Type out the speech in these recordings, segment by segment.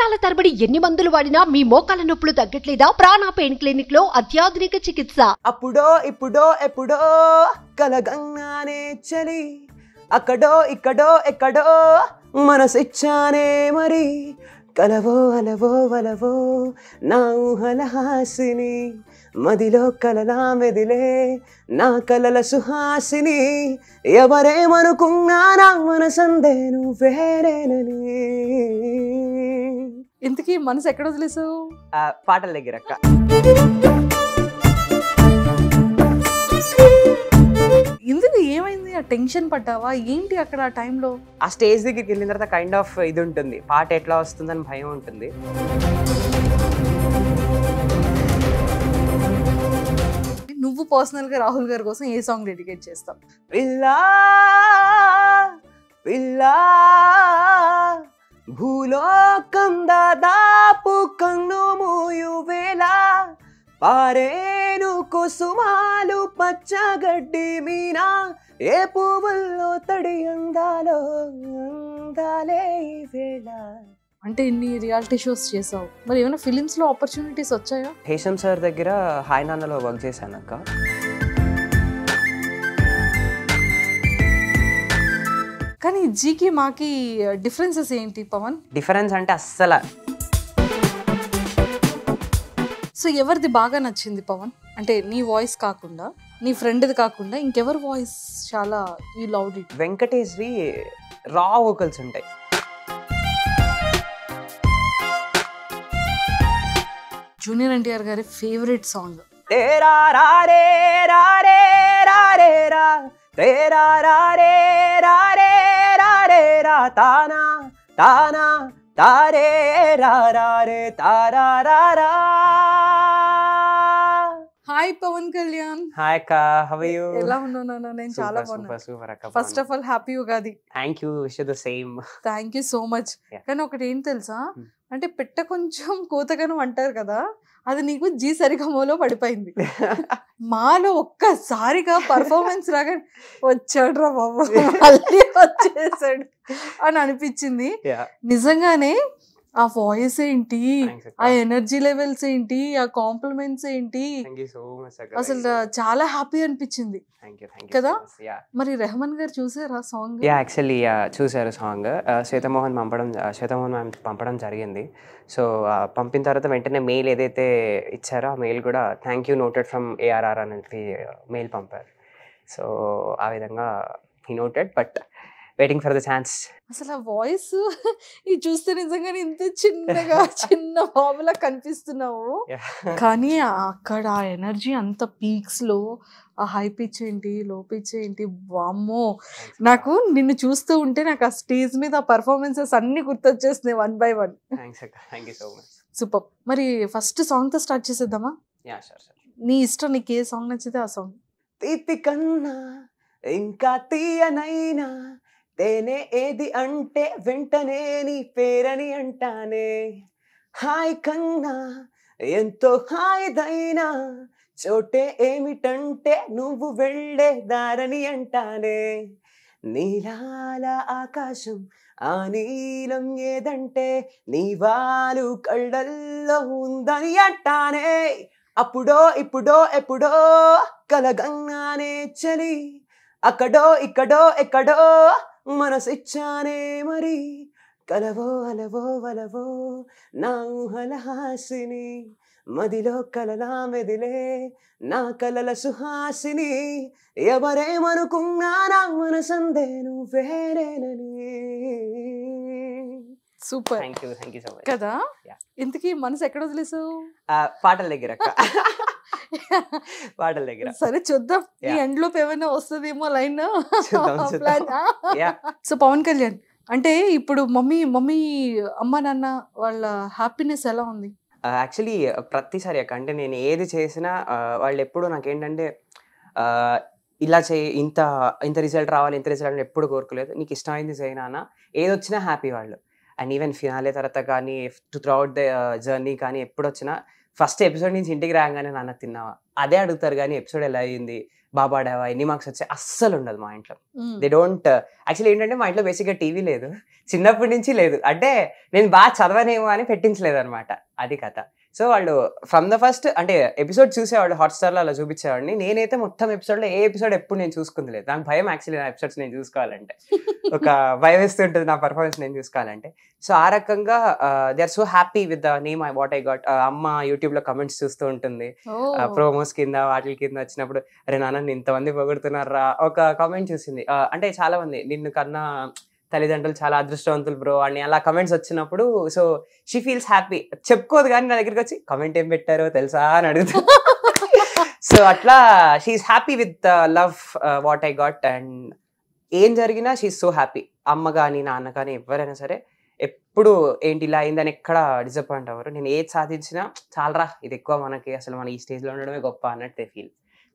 సంవత్సరాల తరబడి ఎన్ని మందులు వాడినా మీ మోకాల నొప్పులు తగ్గట్లేదా ప్రాణ పెయిన్ క్లినిక్ లో అత్యాధునిక చికిత్స అప్పుడో ఇప్పుడో ఎప్పుడో కలగంగానే చలి అక్కడో ఇక్కడో ఎక్కడో మనసిచ్చానే మరి కలవో అలవో వలవో నా ఊహల హాసిని మదిలో కలలా మెదిలే నా కలల సుహాసిని ఎవరేమనుకున్నా నా మనసందే వేరేనని ఇంతకీ మనసు ఎక్కడ వదిలేసు పాటల దగ్గర ఇందుకు ఏమైంది ఆ టెన్షన్ పడ్డావా ఏంటి అక్కడ ఆ టైంలో ఆ స్టేజ్ దగ్గరికి వెళ్ళిన తర్వాత కైండ్ ఆఫ్ ఇది ఉంటుంది పాట ఎట్లా వస్తుందని భయం ఉంటుంది నువ్వు పర్సనల్గా రాహుల్ గారి కోసం ఏ సాంగ్ డెడికేట్ చేస్తావు పిల్లా పిల్లా భూలోకం దాదాపు కన్ను మూయువేలా పారేను కుసుమాలు పచ్చగడ్డి మీనా ఏ పువ్వుల్లో తడి అందాలో అందాలే వేళ అంటే ఇన్ని రియాలిటీ షోస్ చేసావు మరి ఏమైనా ఫిలిమ్స్ లో ఆపర్చునిటీస్ వచ్చాయా హేషం సార్ దగ్గర హాయ్ నాన్నలో వర్క్ చేశాను అక్క కానీ జీకి మాకి డిఫరెన్సెస్ ఏంటి పవన్ డిఫరెన్స్ అంటే అస్సలు సో ఎవరిది బాగా నచ్చింది పవన్ అంటే నీ వాయిస్ కాకుండా నీ ఫ్రెండ్ది కాకుండా ఇంకెవరి వాయిస్ చాలా యూ లవ్ ఇట్ వి రా వోకల్స్ ఉంటాయి జూనియర్ ఎన్టీఆర్ గారి ఫేవరెట్ సాంగ్ తానా తానా తారే రే తారా హాయ్ పవన్ కళ్యాణ్ హాయ్ అక్క హౌ ఆర్ యు ఎలా ఉన్నాను నేను చాలా బాగున్నాను సూపర్ అక్క first of all happy Ugadi thank you wish you the same thank you so much కానీ ఒకటి ఏం తెలుసా hmm. అంటే పిట్ట కొంచెం కూతగనం అంటారు కదా అది నీకు జీ సరిగమలో పడిపోయింది మాలో ఒక్కసారిగా పర్ఫార్మెన్స్ రాగా వచ్చాడు రా బాబు మళ్ళీ వచ్చేసాడు అని అనిపించింది నిజంగానే ఆ వాయిస్ ఏంటి ఆ ఎనర్జీ లెవెల్స్ ఏంటి ఆ కాంప్లిమెంట్స్ ఏంటి అసలు చాలా హ్యాపీ అనిపించింది కదా మరి రెహమాన్ గారు చూసారా సాంగ్ యా యాక్చువల్లీ చూసారు సాంగ్ శ్వేతమోహన్ పంపడం శ్వేతమోహన్ మ్యామ్ పంపడం జరిగింది సో పంపిన తర్వాత వెంటనే మెయిల్ ఏదైతే ఇచ్చారో ఆ మెయిల్ కూడా thank you noted from ARR అనేది మెయిల్ పంపారు సో ఆ విధంగా he noted but waiting for the chance అసలు ఆ వాయిస్ ఇది చూస్తే నిజంగా ఇంత చిన్నగా చిన్న బాబులా కనిపిస్తున్నావు కానీ అక్కడ ఆ ఎనర్జీ అంత పీక్స్ లో ఆ హై పిచ్ ఏంటి లో పిచ్ ఏంటి వామ్మో నాకు నిన్ను చూస్తూ ఉంటే నాకు ఆ స్టేజ్ మీద ఆ పర్ఫార్మెన్సెస్ అన్ని గుర్తొచ్చేస్తున్నాయి వన్ బై వన్ సూపర్ మరి ఫస్ట్ సాంగ్ తో స్టార్ట్ చేసేద్దామా నీ ఇష్టం నీకు ఏ సాంగ్ నచ్చితే ఆ సాంగ్ తీతి కన్నా ఇంకా తీయనైనా తేనే ఏది అంటే వెంటనే నీ పేరని అంటానే హాయ్ కన్నా ఎంతో హాయిదైనా చోటే ఏమిటంటే నువ్వు వెళ్ళే దారని అంటానే నీలాల ఆకాశం ఆ నీలం ఏదంటే నీ వాలు కళ్ళల్లో ఉందని అంటానే అప్పుడో ఇప్పుడో ఎప్పుడో కలగంగానే చలి అక్కడో ఇక్కడో ఎక్కడో మనసిచ్చానే మరి కలవో అలవో వలవో నా ఊహలహాసిని మదిలో కలలా మెదిలే నా కలల సుహాసిని ఎవరేమనుకున్నా నా మనసందే నువ్వేరేనని super thank you thank you so much కదా ఇంతకీ మనసు ఎక్కడ వదిలేసు పాటల దగ్గర పాటల దగ్గర సరే చూద్దాం ఈ ఎండ్ లోపు ఏమైనా వస్తుందేమో లైన్ సో పవన్ కళ్యాణ్ అంటే ఇప్పుడు మమ్మీ మమ్మీ అమ్మ నాన్న వాళ్ళ హ్యాపీనెస్ ఎలా ఉంది యాక్చువల్లీ ప్రతిసారి అక్క అంటే నేను ఏది చేసినా వాళ్ళు ఎప్పుడు నాకేంటంటే ఇలా చేయి ఇంత ఇంత రిజల్ట్ రావాలి ఇంత రిజల్ట్ ఎప్పుడు కోరుకోలేదు నీకు ఇష్టమైంది చేయనా ఏది వచ్చినా హ్యాపీ వాళ్ళు అండ్ ఈవెన్ ఫినాలే తర్వాత కానీ త్రూఅవుట్ ద జర్నీ కానీ ఎప్పుడు వచ్చినా ఫస్ట్ ఎపిసోడ్ నుంచి ఇంటికి రాగానే నాన్న తిన్నావా అదే అడుగుతారు కానీ ఎపిసోడ్ ఎలా అయ్యింది బాబాడావా ఎన్ని మార్క్స్ వచ్చాయి అస్సలు ఉండదు మా ఇంట్లో దే డోంట్ యాక్చువల్లీ ఏంటంటే మా ఇంట్లో బేసిక్గా టీవీ లేదు చిన్నప్పటి నుంచి లేదు అంటే నేను బాగా చదవనేమో అని పెట్టించలేదు అనమాట అది కథ సో వాళ్ళు ఫ్రమ్ ద ఫస్ట్ అంటే ఎపిసోడ్ చూసేవాళ్ళు హాట్స్టార్లో అలా చూపించేవాడిని నేనైతే మొత్తం ఎపిసోడ్లో ఏ ఎపిసోడ్ ఎప్పుడు నేను చూసుకుంది లేదు దానికి భయం యాక్చువల్లీ నా ఎపిసోడ్స్ నేను చూసుకోవాలంటే ఒక భయం వేస్తుంటుంది నా పర్ఫార్మెన్స్ నేను చూసుకోవాలంటే సో ఆ రకంగా they are so happy with the name I what I got అమ్మ యూట్యూబ్లో కమెంట్స్ చూస్తూ ఉంటుంది ప్రోమోస్ కింద వాటి కింద వచ్చినప్పుడు అరే నాన్న ఇంతమంది పొగుడుతున్నారా ఒక కామెంట్ చూసింది అంటే చాలా మంది నిన్ను కన్నా తల్లిదండ్రులు చాలా అదృష్టవంతులు బ్రో అని అలా కమెంట్స్ వచ్చినప్పుడు సో షీ ఫీల్స్ హ్యాపీ చెప్పుకోదు కానీ నా దగ్గరికి వచ్చి కమెంట్ ఏం పెట్టారో తెలుసా అని అడుగుతా సో అట్లా she happy with love what I got and ఏం జరిగినా షీఈ్ సో హ్యాపీ అమ్మ కానీ నాన్న కానీ ఎవరైనా సరే ఎప్పుడు ఏంటి ఇలా అయిందని ఎక్కడ డిసప్పాయింట్ అవ్వరు నేను ఏది సాధించినా చాలరా ఇది ఎక్కువ మనకి అసలు మన ఈ స్టేజ్లో ఉండడమే గొప్ప అన్నట్టు feel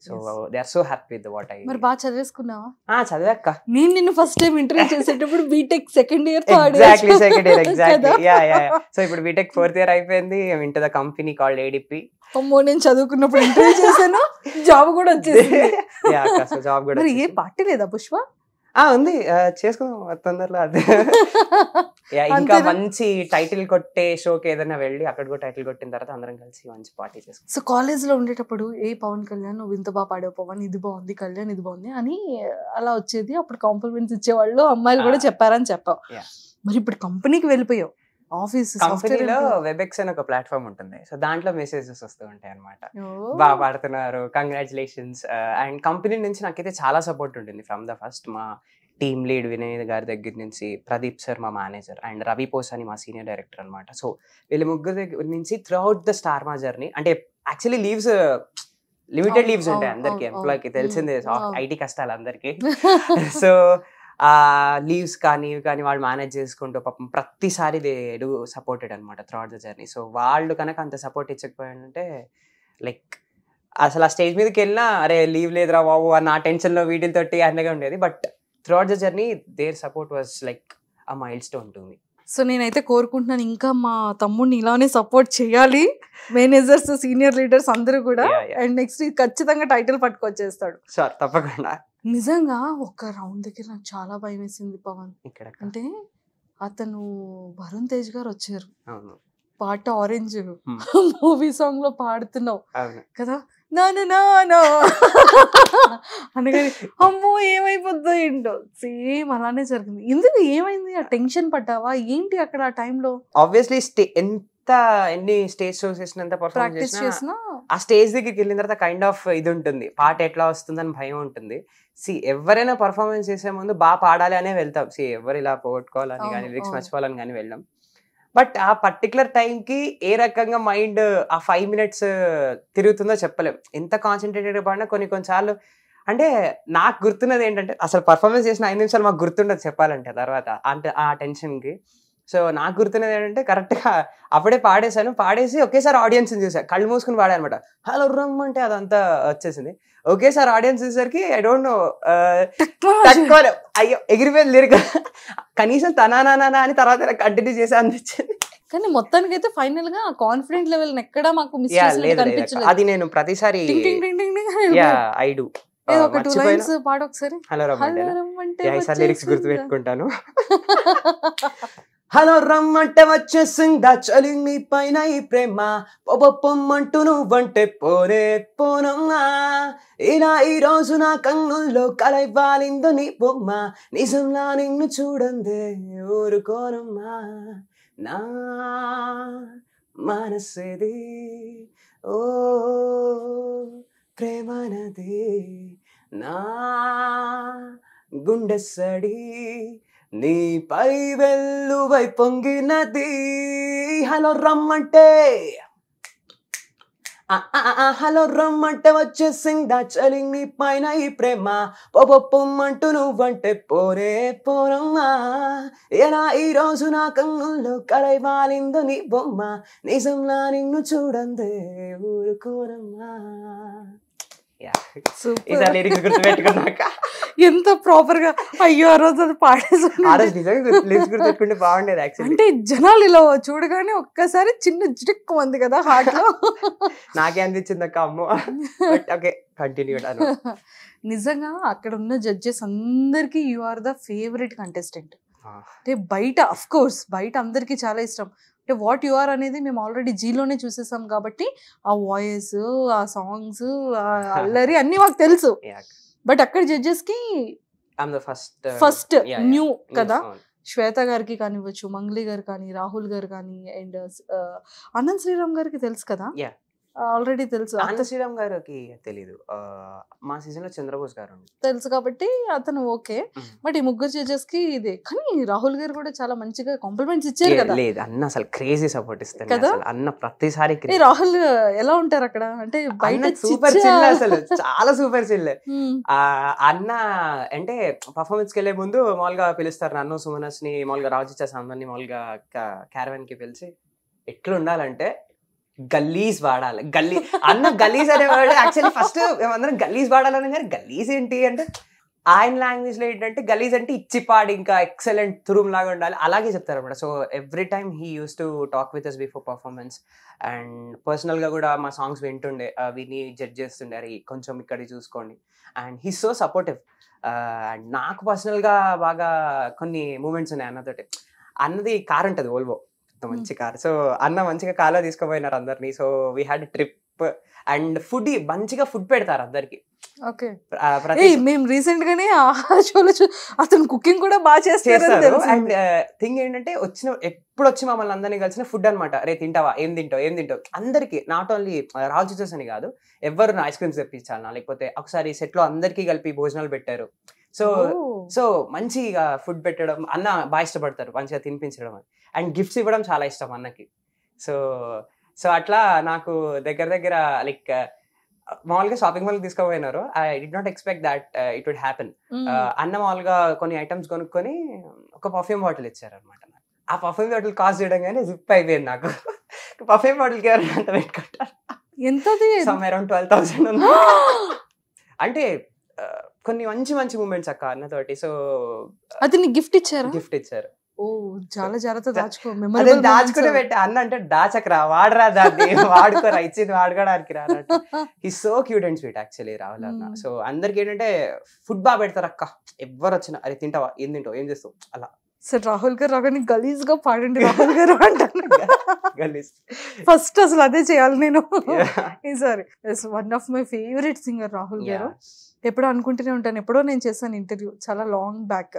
so they are so happy with what I మరి బాగా చదివేసుకున్నావా ఆ చదివాక నేను నిన్ను ఫస్ట్ టైం ఇంటర్వ్యూ చేసేటప్పుడు BTech second year third exactly second year exactly yeah yeah so ఇప్పుడు బీటెక్ ఫోర్త్ ఇయర్ అయిపోయింది enter the company called ADP అమ్మో నేను చదువుకున్నప్పుడు ఇంటర్వ్యూ చేశాను జాబ్ కూడా వచ్చేసింది యా సో జాబ్ కూడా మరి ఏ పార్టీ లేదా పుష్ప ఉంది చేసుకుందాం తొందరలో అదే ఇంకా మంచి టైటిల్ కొట్టే షోకి ఏదైనా వెళ్ళి అక్కడ కూడా టైటిల్ కొట్టిన తర్వాత అందరం కలిసి మంచి పార్టీ చేసుకుంటాం సో కాలేజ్ లో ఉండేటప్పుడు ఏ పవన్ కళ్యాణ్ నువ్వు ఇంత బాగా పాడే పవన్ ఇది బాగుంది కళ్యాణ్ ఇది బాగుంది అని అలా వచ్చేది అప్పుడు కాంప్లిమెంట్స్ ఇచ్చేవాళ్ళు అమ్మాయిలు కూడా చెప్పారని చెప్పావు మరి ఇప్పుడు కంపెనీకి వెళ్ళిపోయావు ఆఫీస్ కంపెనీలో వెబెక్స్ అని ఒక ప్లాట్ఫామ్ ఉంటుంది సో దాంట్లో మెసేజెస్ వస్తూ ఉంటాయి అనమాట బాగా పాడుతున్నారు కంగ్రాచులేషన్స్ అండ్ కంపెనీ నుంచి నాకైతే చాలా సపోర్ట్ ఉంటుంది ఫ్రమ్ ద ఫస్ట్ మా టీమ్ లీడ్ వినయ్ గారి దగ్గర నుంచి ప్రదీప్ సార్ మా మేనేజర్ అండ్ రవి పోసాని మా సీనియర్ డైరెక్టర్ అనమాట సో వీళ్ళ ముగ్గురు దగ్గర నుంచి త్రూఅవుట్ ద స్టార్ మా జర్నీ అంటే యాక్చువల్లీ లీవ్స్ లిమిటెడ్ లీవ్స్ ఉంటాయి అందరికి ఎంప్లాయ్కి తెలిసిందే ఐటీ కష్టాలు అందరికీ సో లీవ్స్ కానీ ఇవి కానీ వాళ్ళు మేనేజ్ చేసుకుంటూ పాపం ప్రతిసారి దే సపోర్టెడ్ అనమాట త్రూఅవుట్ ద జర్నీ సో వాళ్ళు కనుక అంత సపోర్ట్ ఇచ్చకపోయాడంటే లైక్ అసలు ఆ స్టేజ్ మీదకి వెళ్ళినా అరే లీవ్ లేదురా బాబు అని ఆ టెన్షన్లో వీటితోటి అన్నగా ఉండేది but throughout the journey their support was like a milestone me so నేనైతే కోరుకుంటున్నాను ఇంకా మా తమ్ముడిని ఇలానే సపోర్ట్ చేయాలి మేనేజర్స్ సీనియర్ లీడర్స్ అందరూ కూడా అండ్ నెక్స్ట్ ఖచ్చితంగా టైటిల్ పట్టుకొచ్చేస్తాడు సార్ తప్పకుండా నిజంగా ఒక్క రౌండ్ దగ్గర నాకు చాలా భయం వేసింది పవన్ ఇక్కడ అంటే అతను వరుణ్ తేజ్ గారు వచ్చారు పాట ఆరెంజ్ మూవీ సాంగ్ లో పాడుతున్నావు కదా నాను నానా అనగానే అమ్మో ఏమైపోద్దో ఏంటో సేమ్ అలానే జరిగింది ఎందుకు ఏమైంది ఆ టెన్షన్ పడ్డావా ఏంటి అక్కడ ఆ టైంలో ఆబ్వియస్లీ ఎంత ఎన్ని స్టేజ్ షోస్ చేసిన చేసినా ఆ స్టేజ్ దగ్గరికి వెళ్ళిన తర్వాత కైండ్ ఆఫ్ ఇది ఉంటుంది పాట ఎట్లా వస్తుందని భయం ఉంటుంది సి ఎవరైనా పర్ఫార్మెన్స్ చేసే ముందు బాగా పాడాలి అనే వెళ్తాం సి ఎవరు ఇలా పోగొట్టుకోవాలని కానీ లిరిక్స్ మర్చిపోవాలని కానీ వెళ్ళాం బట్ ఆ పర్టికులర్ టైంకి ఏ రకంగా మైండ్ ఆ ఫైవ్ మినిట్స్ తిరుగుతుందో చెప్పలేం ఎంత కాన్సన్ట్రేటెడ్ పడినా కొన్ని కొన్నిసార్లు అంటే నాకు గుర్తున్నది ఏంటంటే అసలు పర్ఫార్మెన్స్ చేసిన ఐదు నిమిషాలు మాకు గుర్తుండదు చెప్పాలంటే తర్వాత అంటే ఆ టెన్షన్కి సో నాకు గుర్తున్నది ఏంటంటే కరెక్ట్గా అప్పుడే పాడేశాను పాడేసి ఒకేసారి ఆడియన్స్ చూసాను కళ్ళు మూసుకుని పాడానమాట హలో రమ్ అంటే అదంతా వచ్చేసింది ఒకేసారి ఆడియన్స్ చూసేసరికి ఐ డోంట్ నో అయ్యో ఎగిరిపోయింది కదా కనీసం తనానా అని తర్వాత కంటిన్యూ చేసి అనిపించింది కానీ మొత్తానికి అయితే ఫైనల్ గా కాన్ఫిడెంట్ లెవెల్ ఎక్కడ మాకు మిస్ అది నేను ప్రతిసారి ఐ పాడు ఒకసారి హలో రమ్ అంటే లిరిక్స్ గుర్తు పెట్టుకుంటాను హలో రమ్మంటే వచ్చేసిందా చలి మీ పైన ఈ ప్రేమ పొబొప్పమ్మంటూ నువ్వంటే పోనే పోనమ్మా ఇలా ఈ రోజు నా కన్నుల్లో కలై నీ బొమ్మ నిజంలా నిన్ను చూడందే ఊరుకోనమ్మా నా మనసేది ఓ ప్రేమనది నా గుండె నీ పై వెళ్ళు వై పొంగి నది హలో రమ్మంటే హలో రమ్మంటే వచ్చేసింగ్ చలి నీ పైన ఈ ప్రేమ పొపొ పొమ్మంటూ నువ్వంటే పోరే పోరమ్మా ఎలా ఈ రోజు నా కంగుల్లో కలై వాలిందో నీ బొమ్మ నిజంలా నిన్ను చూడందే ఊరుకోరమ్మా ఎంత ప్రాపర్ గా అయ్యో ఆ రోజు అది పాడేసి బాగుండేది అంటే జనాలు ఇలా చూడగానే ఒక్కసారి చిన్న జిటిక్ ఉంది కదా హార్ట్ లో నాకే అనిపించింది అక్క అమ్మ ఓకే కంటిన్యూ నిజంగా అక్కడ ఉన్న జడ్జెస్ అందరికి you are the favourite contestant అంటే బయట అఫ్ కోర్స్ బయట అందరికీ చాలా ఇష్టం అంటే వాట్ యు ఆర్ అనేది మేము ఆల్రెడీ జీలోనే చూసేసాం కాబట్టి ఆ వాయిస్ ఆ సాంగ్స్ అల్లరి అన్ని మాకు తెలుసు బట్ అక్కడ జడ్జెస్ కి ఫస్ట్ న్యూ uh, కదా శ్వేత గారికి కానివ్వచ్చు మంగ్లీ గారు కానీ రాహుల్ గారు కానీ అండ్ uh, అనంత్ శ్రీరామ్ గారికి తెలుసు కదా ఆల్రెడీ తెలుసు శ్రీరామ్ గారికి తెలీదు మా సీజన్ లో చంద్రబోస్ గారు తెలుసు కాబట్టి అతను ఓకే బట్ ఈ ముగ్గురు జడ్జెస్ కి ఇది కానీ రాహుల్ గారు కూడా చాలా మంచిగా కాంప్లిమెంట్స్ ఇచ్చారు కదా లేదు అన్న అసలు క్రేజీ సపోర్ట్ ఇస్తారు కదా అన్న ప్రతిసారి రాహుల్ ఎలా ఉంటారు అక్కడ అంటే బయట సూపర్ చిల్ అసలు చాలా సూపర్ చిల్ అన్న అంటే పర్ఫార్మెన్స్ కి వెళ్ళే ముందు మామూలుగా పిలుస్తారు నన్ను సుమనస్ ని మామూలుగా రాజు ఇచ్చేసి అందరినీ మామూలుగా క్యారవెన్ కి పిలిచి ఎట్లా ఉండాలంటే గల్లీస్ వాడాలి గల్లీ అన్న గల్లీస్ అనేవాడు యాక్చువల్లీ ఫస్ట్ మేమందరం గల్లీస్ వాడాలని కానీ గల్లీస్ ఏంటి అంటే ఆయన లాంగ్వేజ్ లో ఏంటంటే గలీజ్ అంటే ఇచ్చిపాడు ఇంకా ఎక్సలెంట్ తురుమ్ లాగా ఉండాలి అలాగే చెప్తారు అనమాట so every time he use to talk with us before performance and personal గా కూడా మా సాంగ్స్ వింటుండే uh, విని జడ్జ్ చేస్తుండే అరే కొంచెం ఇక్కడ చూసుకోండి and he so supportive and నాకు పర్సనల్ గా బాగా కొన్ని మూమెంట్స్ ఉన్నాయి అన్నతోటి అన్నది కార్ ఉంటుంది ఓల్వో మంచి కార్ సో అన్న మంచిగా కాలో తీసుకుపోయినారు అందరినీ so we had trip and food మంచిగా ఫుడ్ పెడతారు అందరికి మేము రీసెంట్ గానే అతను కుకింగ్ కూడా బాగా చేస్తారు అండ్ థింగ్ ఏంటంటే వచ్చిన ఎప్పుడు వచ్చి మమ్మల్ని అందరినీ కలిసిన ఫుడ్ అనమాట రే తింటావా ఏం తింటావు ఏం తింటావు అందరికి నాట్ ఓన్లీ రాల్ చూసేసని కాదు ఎవరు ఐస్ క్రీమ్స్ తెప్పించాలన్నా లేకపోతే ఒకసారి సెట్ లో అందరికీ కలిపి భోజనాలు పెట్టారు సో సో మంచిగా ఫుడ్ పెట్టడం అన్న బాగా ఇష్టపడతారు మంచిగా తినిపించడం అండ్ గిఫ్ట్స్ ఇవ్వడం చాలా ఇష్టం అన్నకి సో సో అట్లా నాకు దగ్గర దగ్గర లైక్ మామూలుగా షాపింగ్ మాల్ తీసుకుపోయినారు I did not expect that it would happen అన్న మామూలుగా కొన్ని ఐటమ్స్ కొనుక్కొని ఒక పర్ఫ్యూమ్ బాటిల్ ఇచ్చారు అనమాట ఆ పర్ఫ్యూమ్ బాటిల్ కాస్ట్ చేయడం కానీ జిప్ అయిపోయింది నాకు పర్ఫ్యూమ్ బాటిల్ కి అంత పెట్టుకుంటారు ఎంత అరౌండ్ ట్వెల్వ్ థౌసండ్ అంటే uh, కొన్ని మంచి మంచి మూమెంట్స్ అక్క తోటి సో అతని గిఫ్ట్ ఇచ్చారు గిఫ్ట్ ఇచ్చారు ఓ చాలా జాగ్రత్త దాచుకో మెమరీ దాచుకునే పెట్టా అన్న అంటే దాచకరా వాడరా దాన్ని వాడుకోరా ఇచ్చింది వాడుకోవడానికి రా ఈ so cute and sweet actually Rahul అన్న hmm. సో అందరికి ఏంటంటే ఫుడ్ బాగా పెడతారు అక్క ఎవరు వచ్చినా అరే తింటావా ఏం తింటావు ఏం చేస్తావు అలా సార్ రాహుల్ గారు రాగాని గలీజ్ గా పాడండి రాహుల్ గారు అంటాను గలీజ్ ఫస్ట్ అసలు అదే చేయాలి నేను sorry one of my favourite singer Rahul గారు ఎప్పుడో అనుకుంటూనే ఉంటాను ఎప్పుడో నేను చేశాను ఇంటర్వ్యూ చాలా లాంగ్ బ్యాక్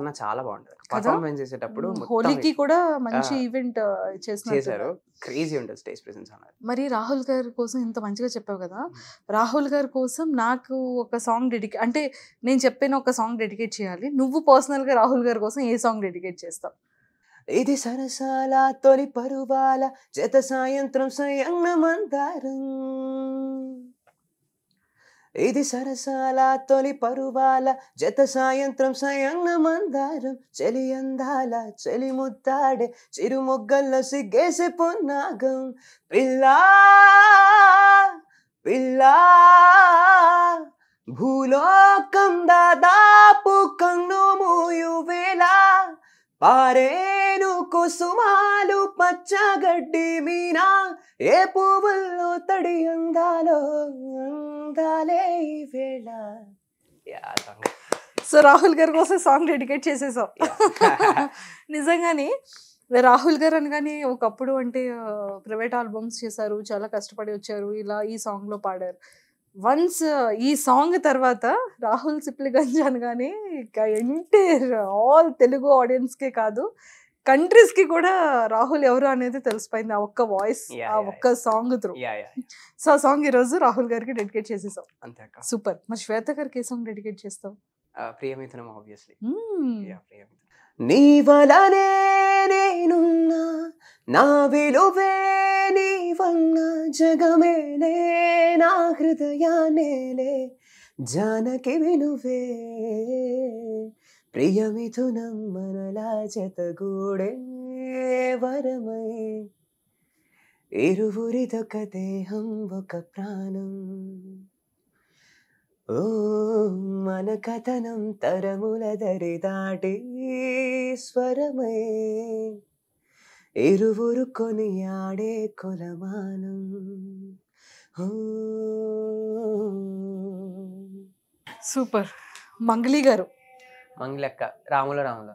అన్న చాలా బాగుంటుంది చేసేటప్పుడు హోలీకి కూడా మంచి ఈవెంట్ చేశారు క్రేజీ ఉంటుంది స్టేజ్ మరి రాహుల్ గారి కోసం ఇంత మంచిగా చెప్పావు కదా రాహుల్ గారి కోసం నాకు ఒక సాంగ్ డెడికేట్ అంటే నేను చెప్పిన ఒక సాంగ్ డెడికేట్ చేయాలి నువ్వు పర్సనల్ గా రాహుల్ గారి కోసం ఏ సాంగ్ డెడికేట్ చేస్తావు ఇది సరసాల తొలి పరువాల జత సాయంత్రం సయంగమంతారం ఇది సరసాల తొలి పరువాల జత సాయంత్రం సయంగ మందారం చెలి అందాల చెలి ముద్దాడే చిరు సిగ్గేసే పొన్నాగం పిల్లా పిల్లా భూలోకం దాదాపు కన్ను మూయు వేలా పారేను కుసుమాలు పచ్చగడ్డి మీనా ఏ పువ్వుల్లో తడి అందాలో అందాలే వేళ సో రాహుల్ గారి కోసం సాంగ్ డెడికేట్ చేసేసాం నిజంగానే రాహుల్ గారు అనగానే ఒకప్పుడు అంటే ప్రైవేట్ ఆల్బమ్స్ చేశారు చాలా కష్టపడి వచ్చారు ఇలా ఈ సాంగ్లో పాడారు వన్స్ ఈ సాంగ్ తర్వాత రాహుల్ సిప్లిగంజ్ అనగానే ఎంటైర్ ఆల్ తెలుగు ఆడియన్స్కే కాదు కంట్రీస్కి కూడా రాహుల్ ఎవరు అనేది తెలిసిపోయింది ఆ ఒక్క వాయిస్ ఆ ఒక్క సాంగ్ త్రూ సో ఆ సాంగ్ ఈరోజు రాహుల్ గారికి డెడికేట్ చేసేసాం అంతే సూపర్ మరి శ్వేత గారికి ఏ సాంగ్ డెడికేట్ చేస్తాం ప్రియమిథనం ఆబ్వియస్లీ hmm. ప్రియమిథనం నీ వలనే నేనున్నా నా విలువే నీవన్న జగమేలే నా హృదయానేలే జానకి వినువే ప్రియమిథునం మనలా జతగూడే వరమై ఇరువురిదొక దేహం ఒక ప్రాణం ఓ మన కథనం తరముల దాటి స్వరమే ఇరువురు కొనియాడే కులమానం సూపర్ మంగ్లి గారు మంగ్లక్క రాముల రాముల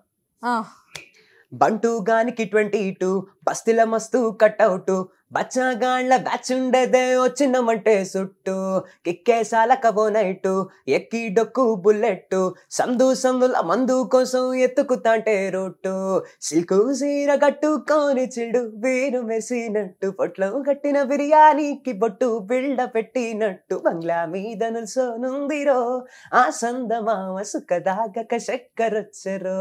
బంటూ గానికి ట్వంటీ టూ బస్తిల మస్తు కట్అవుట్ బచ్చాగాళ్ళ బ్యాచ్ ఉండేదే వచ్చినమంటే సుట్టు కిక్కేసాలకవో నైటు ఎక్కి డొక్కు బుల్లెట్ సందు సందుల మందు కోసం ఎత్తుకుతాంటే రొట్టు సిల్కు సీర కట్టుకొని చెడు వీరు మెసినట్టు పొట్లో కట్టిన బిర్యానీకి బొట్టు బిల్డ పెట్టినట్టు బంగ్లా మీద నుందిరో ఆ సంద మామ సుఖదాగక చక్కరొచ్చరో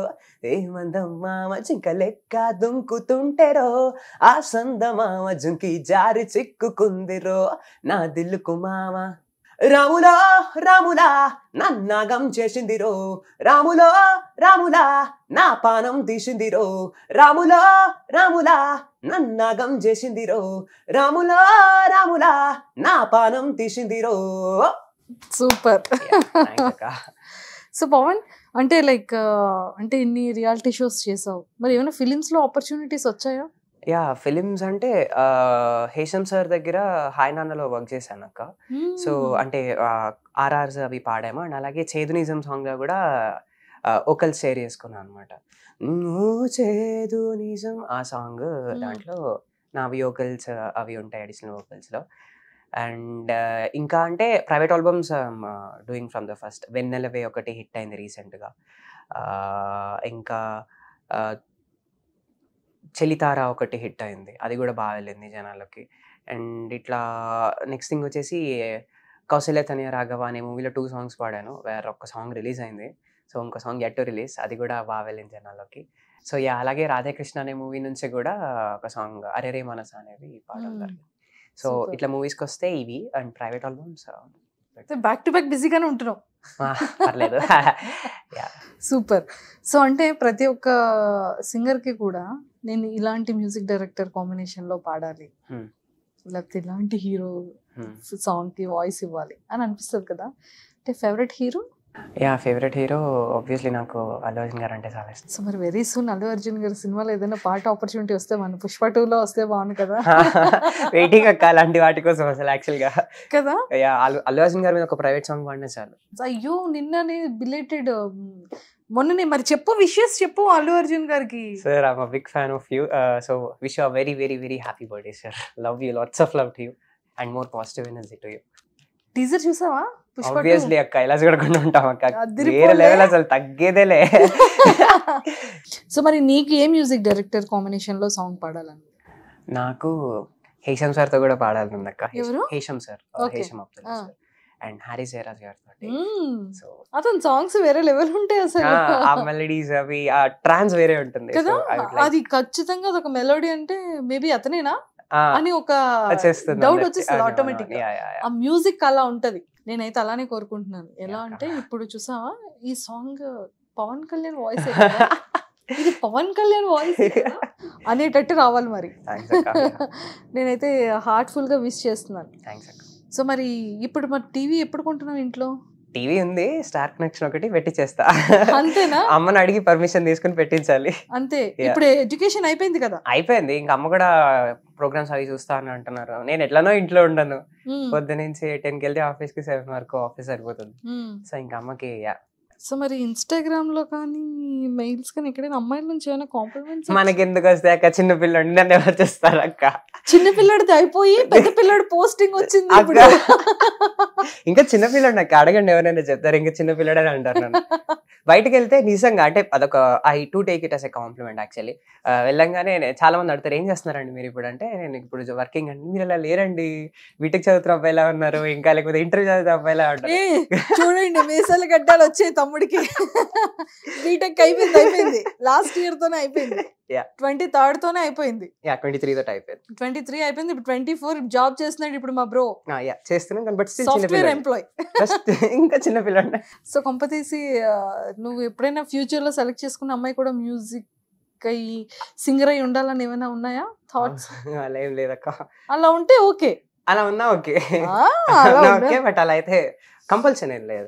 ఏ మందం మామ జింక లెక్క దుంకుతుంటెరో ఆ సంద మామ జున్ కి జారి చిక్కుకుందిరో నా దిల్లుకు మామా రాములో రాములా నన్నాగం చేసిందిరో రాములో రాములా నా పానం తీసిందిరో రాములో రాములా నన్నాగం చేసిందిరో రాములో రాములా నా పానం తీసిందిరో సూపర్ సో పవన్ అంటే లైక్ అంటే ఇన్ని రియాలిటీ షోస్ చేసావు మరి ఏమైనా ఫిలిమ్స్ లో ఆపర్చునిటీస్ వచ్చాయా యా ఫిలిమ్స్ అంటే హేషమ్ సార్ దగ్గర హాయ్ నాన్నలో వర్క్ చేశాను అక్క సో అంటే ఆర్ఆర్స్ అవి పాడాము అండ్ అలాగే చేదునిజం సాంగ్లో కూడా ఒకళ్ళు షేర్ చేసుకున్నాను అనమాట చేదు నిజం ఆ సాంగ్ దాంట్లో నా వోకల్స్ అవి ఉంటాయి అడిషనల్ వోకల్స్లో అండ్ ఇంకా అంటే private albums doing from the first వెన్నెలవే ఒకటి హిట్ అయింది రీసెంట్గా ఇంకా చలితార ఒకటి హిట్ అయింది అది కూడా బాగా వెళ్ళింది జనాలకి అండ్ ఇట్లా నెక్స్ట్ థింగ్ వచ్చేసి కౌశల్య తనయ రాఘవ అనే మూవీలో టూ సాంగ్స్ పాడాను వేరే ఒక సాంగ్ రిలీజ్ అయింది సో ఇంకో సాంగ్ ఎట్ రిలీజ్ అది కూడా బాగా వెళ్ళింది జనాల్లోకి సో అలాగే రాధాకృష్ణ అనే మూవీ నుంచి కూడా ఒక సాంగ్ అరే రే మనస అనేది పాడారు సో ఇట్లా మూవీస్కి వస్తే ఇవి and private albums back to back బిజీగానే ఉంటున్నాం పర్లేదు సూపర్ సో అంటే ప్రతి ఒక్క సింగర్కి కూడా నేను ఇలాంటి మ్యూజిక్ డైరెక్టర్ కాంబినేషన్ లో పాడాలి లేకపోతే ఇలాంటి హీరో సాంగ్ కి వాయిస్ ఇవ్వాలి అని అనిపిస్తుంది కదా అంటే favourite hero yeah favourite hero obviously నాకు అల్లు అర్జున్ గారు అంటే చాలా ఇష్టం సో మరి వెరీ సూన్ అల్లు అర్జున్ గారి సినిమాలో ఏదైనా పాట ఆపర్చునిటీ వస్తే మన పుష్ప టూలో వస్తే బాగుంది కదా వెయిటింగ్ అక్క అలాంటి వాటి కోసం అసలు యాక్చువల్గా కదా యా అల్లు అర్జున్ గారి మీద ఒక ప్రైవేట్ సాంగ్ పాడినా చాలు అయ్యో నిన్ననే బిలేటెడ్ మొన్ననే మరి చెప్పు విషెస్ చెప్పు అల్లు అర్జున్ గారికి sir I'm big fan of you so wish are very very very happy birthday sir love you lots of love to you and more positive energy to you teaser చూసావా obviously అక్క ఇలా చూడకుండా ఉంటాం అక్క వేరే level అసలు తగ్గేదేలే సో మరి నీకు ఏ మ్యూజిక్ డైరెక్టర్ కాంబినేషన్ లో సాంగ్ పాడాలని నాకు హేషం సార్ తో కూడా పాడాలి అక్క Hesham sir Hesham Abdul sir and Harry Seraj గారితో సో అతని సాంగ్స్ వేరే లెవెల్ ఉంటాయి అసలు ఆ మెలడీస్ అవి ఆ ట్రాన్స్ వేరే ఉంటుంది కదా అది ఖచ్చితంగా అదొక మెలోడీ అంటే మేబీ అతనేనా అని ఒక డౌట్ వచ్చేస్తుంది ఆటోమేటిక్ ఆ మ్యూజిక్ అలా ఉంటది నేనైతే అలానే కోరుకుంటున్నాను ఎలా అంటే ఇప్పుడు చూసా ఈ సాంగ్ పవన్ కళ్యాణ్ వాయిస్ ఇది పవన్ కళ్యాణ్ వాయిస్ అనేటట్టు రావాలి మరి నేనైతే హార్ట్ఫుల్ గా విష్ చేస్తున్నాను సో మరి ఇప్పుడు మరి టీవీ ఎప్పుడు కొంటున్నావు ఇంట్లో టీవీ ఉంది స్టార్ కనెక్షన్ ఒకటి పెట్టించేస్తా అంతేనా అమ్మని అడిగి పర్మిషన్ తీసుకుని పెట్టించాలి అంతే ఇప్పుడు ఎడ్యుకేషన్ అయిపోయింది కదా అయిపోయింది ఇంకా అమ్మ కూడా ప్రోగ్రామ్స్ అవి చూస్తా అని అంటున్నారు నేను ఎట్లానో ఇంట్లో ఉండను పొద్దు నుంచి టెన్కి వెళ్తే ఆఫీస్ కి సెవెన్ వరకు ఆఫీస్ సరిపోతుంది సో ఇంకా అమ్మకి సో మరి లో కానీ మెయిల్స్ కానీ ఎక్కడైనా అమ్మాయిల నుంచి ఏమైనా కాంప్లిమెంట్స్ మనకి ఎందుకు వస్తే అక్క చిన్న పిల్లడు నన్ను ఎవరు చేస్తారు అక్క చిన్న పిల్లడి అయిపోయి పెద్ద పిల్లడి పోస్టింగ్ వచ్చింది ఇప్పుడు ఇంకా చిన్న పిల్లడు నాకు అడగండి ఎవరైనా చెప్తారు ఇంకా చిన్న పిల్లడి అని అంటారు నన్ను బయటకు వెళ్తే నిజంగా అంటే అదొక I to take it as a compliment actually వెళ్ళంగానే చాలా మంది అడుగుతారు ఏం చేస్తున్నారండి మీరు ఇప్పుడు అంటే నేను ఇప్పుడు వర్కింగ్ అండి మీరు ఇలా లేరండి బీటెక్ చదువుతున్న అబ్బాయిలా ఉన్నారు ఇంకా లేకపోతే ఇంటర్వ్యూ చదువుతున్న అబ్బాయిలా ఉంటారు చూడండి మీసాలు గడ్డాలు వచ్చే తమ్ముడికి బీటెక్ అయిపోయింది అయిపోయింది లాస్ట్ ఇయర్ తోనే అయిపోయింది ట్వంటీ థర్డ్ తోనే అయిపోయింది ట్వంటీ త్రీ తోటి అయిపోయింది ట్వంటీ త్రీ అయిపోయింది ఇప్పుడు ట్వంటీ ఫోర్ జాబ్ చేస్తున్నాడు ఇప్పుడు మా బ్రో చేస్తున్నాను బట్ సాఫ్ట్వేర్ ఎంప్లాయ్ ఇంకా చిన్న పిల్లడు సో కొంపతీసి నువ్వు ఎప్పుడైనా ఫ్యూచర్ లో సెలెక్ట్ చేసుకున్న అమ్మాయి కూడా మ్యూజిక్ సింగర్ అయి ఉండాలని ఏమైనా ఉన్నాయా థాట్స్ అలా ఏం లేదక్క అలా ఉంటే ఓకే అలా ఉన్నా ఓకే ఓకే బట్ అలా అయితే కంపల్సరీ ఏం లేదు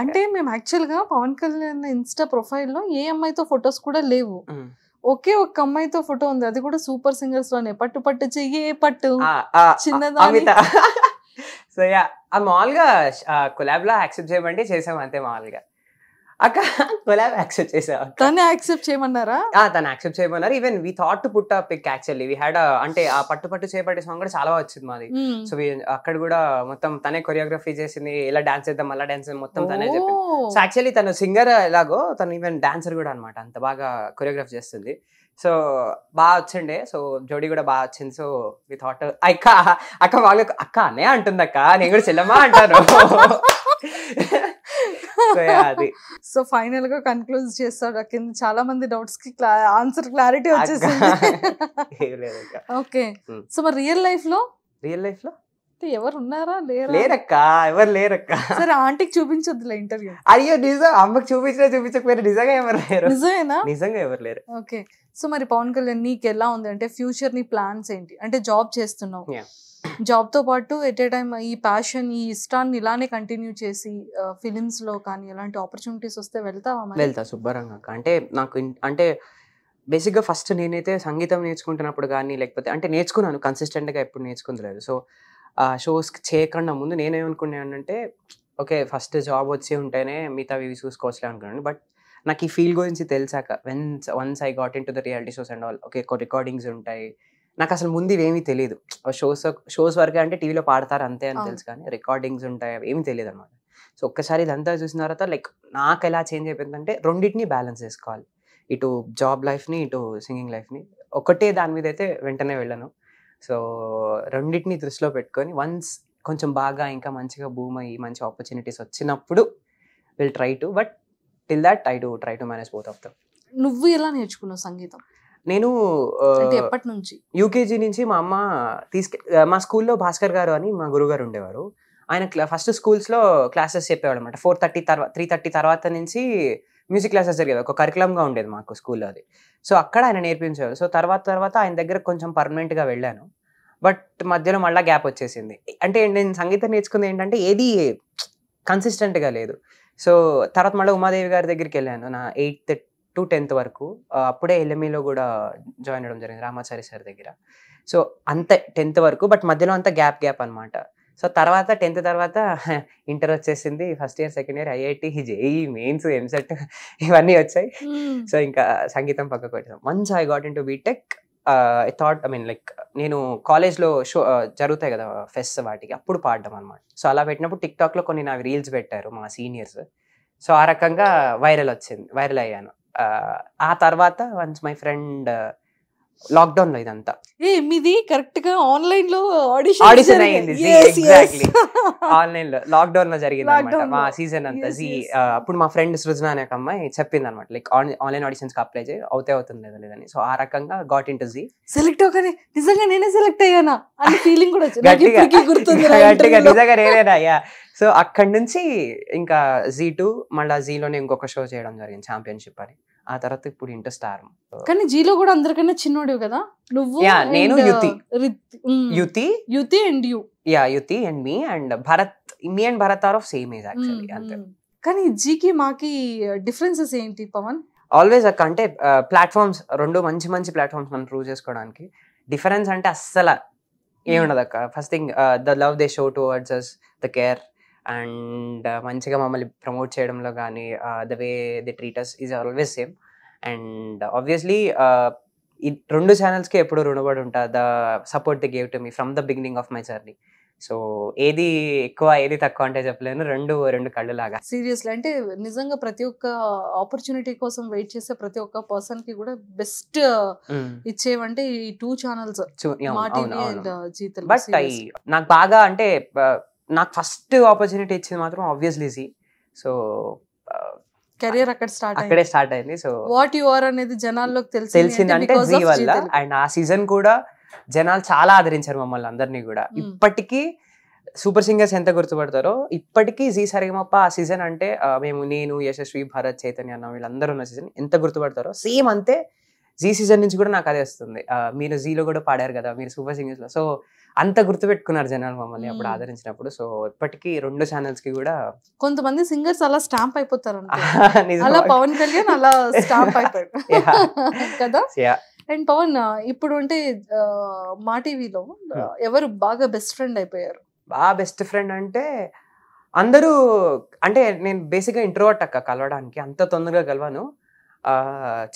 అంటే మేము యాక్చువల్ గా పవన్ కళ్యాణ్ ఇన్స్టా ప్రొఫైల్లో ఏ అమ్మాయితో ఫొటోస్ కూడా లేవు ఒకే ఒక అమ్మాయితో ఫోటో ఉంది అది కూడా సూపర్ సింగర్స్ లోనే పట్టు పట్టు ఏ పట్టు చిన్నదా సో యా మామూలుగా కొలాబ్ లో యాక్సెప్ట్ చేయమంటే చేసాం అంతే మామూలుగా అక్క కొలాబ్ యాక్సెప్ట్ చేసావు తను యాక్సెప్ట్ చేయమన్నారా తను యాక్సెప్ట్ చేయమన్నారు even we thought to put pic actually we had అంటే ఆ పట్టు పట్టు చేపట్టే సాంగ్ కూడా చాలా వచ్చింది మాది సో అక్కడ కూడా మొత్తం తనే కొరియోగ్రఫీ చేసింది ఇలా డాన్స్ చేద్దాం అలా డాన్స్ మొత్తం తనే చెప్పి సో యాక్చువల్లీ తను సింగర్ ఎలాగో తను ఈవెన్ డాన్సర్ కూడా అనమాట అంత బాగా కొరియోగ్రఫ్ చేస్తుంది సో బాగా వచ్చిండే సో జోడీ కూడా బాగా వచ్చింది సో వి థాట్ అక్క అక్క వాళ్ళకు అక్క అనే అంటుంది అక్క నేను కూడా చెల్లమ్మా అంటాను సో ఫైనల్ గా కన్క్లూజ్ చేస్తాడు కింద చాలా మంది డౌట్స్ కి ఆన్సర్ క్లారిటీ వచ్చేసింది ఓకే సో మరి రియల్ లైఫ్ లో రియల్ లైఫ్ లో ఎవరు ఉన్నారా లేరా లేరక్క ఎవరు లేరక్క సరే ఆంటీకి చూపించొద్దులే ఇంటర్వ్యూ అయ్యో నిజం అమ్మకి చూపించినా చూపించకపోయినా నిజంగా ఎవరు లేరు నిజమేనా నిజంగా ఎవరు లేరు ఓకే సో మరి పవన్ కళ్యాణ్ నీకు ఎలా ఉంది అంటే ఫ్యూచర్ నీ ప్లాన్స్ ఏంటి అంటే జాబ్ చేస్తున్నావు జాబ్తో పాటు ఎట్ ఏ టైం ఈ ప్యాషన్ ఈ ఇష్టాన్ని ఇలానే కంటిన్యూ చేసి ఫిలిమ్స్లో కానీ ఇలాంటి ఆపర్చునిటీస్ వస్తే వెళ్తావా వెళ్తా శుభ్రంగా అంటే నాకు అంటే బేసిక్గా ఫస్ట్ నేనైతే సంగీతం నేర్చుకుంటున్నప్పుడు కానీ లేకపోతే అంటే నేర్చుకున్నాను కన్సిస్టెంట్గా ఎప్పుడు నేర్చుకుంటలేదు సో ఆ షోస్ చేయకుండా ముందు నేనేమనుకున్నానంటే ఓకే ఫస్ట్ జాబ్ వచ్చి ఉంటేనే మిగతా ఇవి చూసుకోవచ్చులే అనుకున్నాను బట్ నాకు ఈ ఫీల్ గురించి తెలిసాక వెన్స్ once I got into the reality shows and all okay recordings ఉంటాయి నాకు అసలు ముందు ఏమీ తెలియదు షోస్ షోస్ వరకే అంటే టీవీలో పాడతారు అంతే అని తెలుసు కానీ రికార్డింగ్స్ ఉంటాయి ఏమీ తెలియదు అనమాట సో ఒక్కసారి ఇదంతా చూసిన తర్వాత లైక్ నాకు ఎలా చేంజ్ అయిపోయిందంటే రెండింటిని బ్యాలెన్స్ చేసుకోవాలి ఇటు జాబ్ లైఫ్ని ఇటు సింగింగ్ లైఫ్ని ఒకటే దాని మీద అయితే వెంటనే వెళ్ళను సో రెండింటిని దృష్టిలో పెట్టుకొని వన్స్ కొంచెం బాగా ఇంకా మంచిగా భూమి అయ్యి మంచి ఆపర్చునిటీస్ వచ్చినప్పుడు will try to but till that I to try to manage both of them నువ్వు ఎలా నేర్చుకున్నావు సంగీతం నేను ఎప్పటి నుంచి యూకేజీ నుంచి మా అమ్మ తీసుకె మా స్కూల్లో భాస్కర్ గారు అని మా గురుగారు ఉండేవారు ఆయన ఫస్ట్ స్కూల్స్లో క్లాసెస్ చెప్పేవాడు అనమాట ఫోర్ థర్టీ తర్వాత త్రీ థర్టీ తర్వాత నుంచి మ్యూజిక్ క్లాసెస్ జరిగేవి ఒక కరికులంగా ఉండేది మాకు స్కూల్లో అది సో అక్కడ ఆయన నేర్పించేవారు సో తర్వాత తర్వాత ఆయన దగ్గర కొంచెం పర్మనెంట్గా వెళ్ళాను బట్ మధ్యలో మళ్ళీ గ్యాప్ వచ్చేసింది అంటే నేను సంగీతం నేర్చుకుంది ఏంటంటే ఏది కన్సిస్టెంట్గా లేదు సో తర్వాత మళ్ళీ ఉమాదేవి గారి దగ్గరికి వెళ్ళాను నా ఎయిత్ టు టెన్త్ వరకు అప్పుడే ఎల్ఎంఈలో కూడా జాయిన్ అవ్వడం జరిగింది రామాచారి సార్ దగ్గర సో అంత టెన్త్ వరకు బట్ మధ్యలో అంత గ్యాప్ గ్యాప్ అనమాట సో తర్వాత టెన్త్ తర్వాత ఇంటర్ వచ్చేసింది first year second year IIT JEE mains EAMCET ఇవన్నీ వచ్చాయి సో ఇంకా సంగీతం పక్కకు వచ్చాం once I got into B Tech I thought I mean like నేను కాలేజ్లో షో జరుగుతాయి కదా ఫెస్ట్ వాటికి అప్పుడు పాడడం అనమాట సో అలా పెట్టినప్పుడు టిక్టాక్లో కొన్ని నాకు రీల్స్ పెట్టారు మా సీనియర్స్ సో ఆ రకంగా వైరల్ వచ్చింది వైరల్ అయ్యాను ఆ తర్వాత వన్స్ మై ఫ్రెండ్ లాక్డౌన్ లో ఇదంతా ఏ మీది కరెక్ట్ గా ఆన్లైన్ లో ఆడిషన్ ఆడిషన్ అయ్యింది ఎగ్జాక్ట్లీ ఆన్లైన్ లో లాక్డౌన్ లో జరిగింది అనమాట మా సీజన్ అంతా జీ అప్పుడు మా ఫ్రెండ్ సృజన అనే ఒక అమ్మాయి చెప్పింది అనమాట లైక్ ఆన్లైన్ ఆడిషన్స్ కి అప్లై చేయి అవుతే అవుతుంది లేదా లేదని సో ఆ రకంగా got into Zee select అవగానే నిజంగా నేనే సెలెక్ట్ అయ్యానా అనే ఫీలింగ్ కూడా వచ్చింది గట్టిగా గుర్తుంది గట్టిగా నిజంగా నేనేనా సో అక్కడి నుంచి ఇంకా జీ టూ మళ్ళీ జీలోనే ఇంకొక షో చేయడం జరిగింది ఛాంపియన్షిప్ అని ఆ తర్వాత ఇప్పుడు ఇంటర్ స్టార్ కానీ జీలో కూడా అందరికన్నా చిన్నోడు కదా నువ్వు నేను Yuthi uh, Yuthi Yuthi and you yeah Yuthi and me and Bharat me and Bharat are of same age actually అంతే కానీ జీకి మాకి డిఫరెన్సెస్ uh, ఏంటి పవన్ ఆల్వేస్ అక్క అంటే ప్లాట్ఫామ్స్ uh, రెండు మంచి మంచి ప్లాట్ఫామ్స్ మనం ప్రూవ్ చేసుకోవడానికి డిఫరెన్స్ అంటే అస్సలు ఏముండదు అక్క first thing the love they show towards us the care and మంచిగా మమ్మల్ని ప్రమోట్ చేయడంలో కానీ the way they treat us is always same and obviously ఈ రెండు ఛానల్స్కి ఎప్పుడూ రుణపడి ఉంటా the support they gave to me from the beginning of my journey so ఏది ఎక్కువ ఏది తక్కువ అంటే చెప్పలేను రెండు రెండు కళ్ళు లాగా సీరియస్లీ అంటే నిజంగా ప్రతి ఒక్క ఆపర్చునిటీ కోసం వెయిట్ చేసే ప్రతి ఒక్క పర్సన్ కి కూడా బెస్ట్ hmm. ఇచ్చేవంటే ఈ టూ ఛానల్స్ బట్ నాకు బాగా అంటే నాకు ఫస్ట్ ఆపర్చునిటీ ఇచ్చింది మాత్రం ఆబ్వియస్లీ జీ సో కెరీర్ అక్కడ స్టార్ట్ అక్కడే స్టార్ట్ అయింది సో వాట్ యు ఆర్ అనేది జనాల్లోకి తెలిసి తెలిసింది అంటే జీ వల్ల అండ్ ఆ సీజన్ కూడా జనాలు చాలా ఆదరించారు మమ్మల్ని అందరినీ కూడా hmm. ఇప్పటికీ సూపర్ సింగర్స్ ఎంత గుర్తుపడతారో ఇప్పటికీ జీ సరిగమప్ప ఆ సీజన్ అంటే మేము నేను యశస్వి భరత్ చైతన్య అన్న వీళ్ళందరూ ఉన్న సీజన్ ఎంత గుర్తుపడతారో సేమ్ అంతే జీ సీజన్ నుంచి కూడా నాకు అదే వస్తుంది మీరు జీలో కూడా పాడారు కదా మీరు సూపర్ సింగర్స్ లో సో అంత గుర్తు పెట్టుకున్నారు జనాలు మమ్మల్ని అప్పుడు ఆదరించినప్పుడు సో ఇప్పటికీ రెండు ఛానల్స్ కి కూడా కొంతమంది సింగర్స్ అలా స్టాంప్ అయిపోతారు అలా పవన్ కళ్యాణ్ అలా స్టాంప్ అయిపోయాడు కదా అండ్ పవన్ ఇప్పుడు అంటే మా టీవీలో hmm. ఎవరు బాగా బెస్ట్ ఫ్రెండ్ అయిపోయారు బాగా బెస్ట్ ఫ్రెండ్ అంటే అందరూ అంటే నేను బేసిక్గా ఇంట్రోవర్ట్ అక్క కలవడానికి అంత తొందరగా కలవాను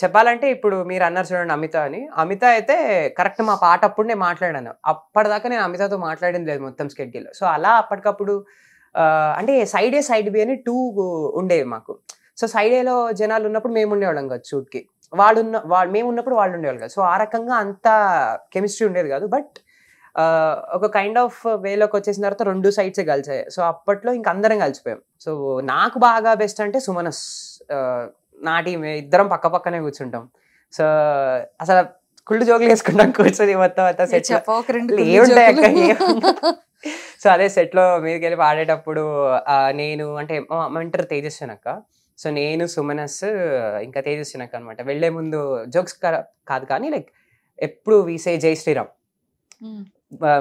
చెప్పాలంటే ఇప్పుడు మీరు అన్నారు చూడండి అమిత అని అమిత అయితే కరెక్ట్ మా పాట అప్పుడు నేను మాట్లాడాను అప్పటిదాకా నేను అమితతో మాట్లాడింది లేదు మొత్తం స్కెడ్యూల్లో సో అలా అప్పటికప్పుడు అంటే సైడ్ ఏ సైడ్ బి అని టూ ఉండేవి మాకు సో సైడ్ ఏలో జనాలు ఉన్నప్పుడు మేము ఉండేవాళ్ళం కదా షూట్కి వాళ్ళు ఉన్న వాళ్ళు మేము ఉన్నప్పుడు వాళ్ళు ఉండేవాళ్ళు కదా సో ఆ రకంగా అంత కెమిస్ట్రీ ఉండేది కాదు బట్ ఒక కైండ్ ఆఫ్ వేలోకి వచ్చేసిన తర్వాత రెండు సైడ్సే కలిసాయి సో అప్పట్లో ఇంక అందరం కలిసిపోయాం సో నాకు బాగా బెస్ట్ అంటే సుమనస్ నా టీమే ఇద్దరం పక్క పక్కనే కూర్చుంటాం సో అసలు కుళ్ళు జోకులు వేసుకుంటాం కూర్చొని మొత్తం అంతా సెట్ ఏముంటాయి సో అదే లో మీదకి వెళ్ళి పాడేటప్పుడు నేను అంటే మంటర్ తేజస్వి అక్క సో నేను సుమనస్ ఇంకా అక్క అనమాట వెళ్లే ముందు జోక్స్ కాదు కానీ లైక్ ఎప్పుడు వీసే జై శ్రీరామ్